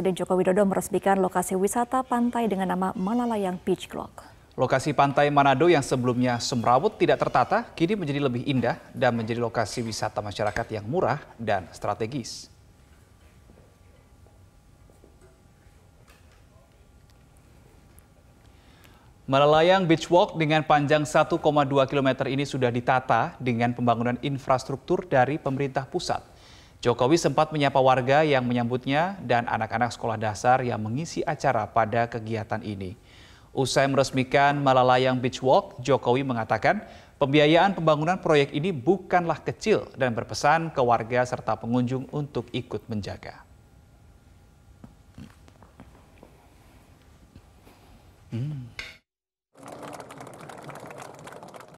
Presiden Joko Widodo meresmikan lokasi wisata pantai dengan nama Malalayang Beach Clock. Lokasi pantai Manado yang sebelumnya semrawut tidak tertata, kini menjadi lebih indah dan menjadi lokasi wisata masyarakat yang murah dan strategis. Malalayang Beach Walk dengan panjang 1,2 km ini sudah ditata dengan pembangunan infrastruktur dari pemerintah pusat. Jokowi sempat menyapa warga yang menyambutnya dan anak-anak sekolah dasar yang mengisi acara pada kegiatan ini. Usai meresmikan Malalayang Beach Walk, Jokowi mengatakan pembiayaan pembangunan proyek ini bukanlah kecil dan berpesan ke warga serta pengunjung untuk ikut menjaga. Hmm.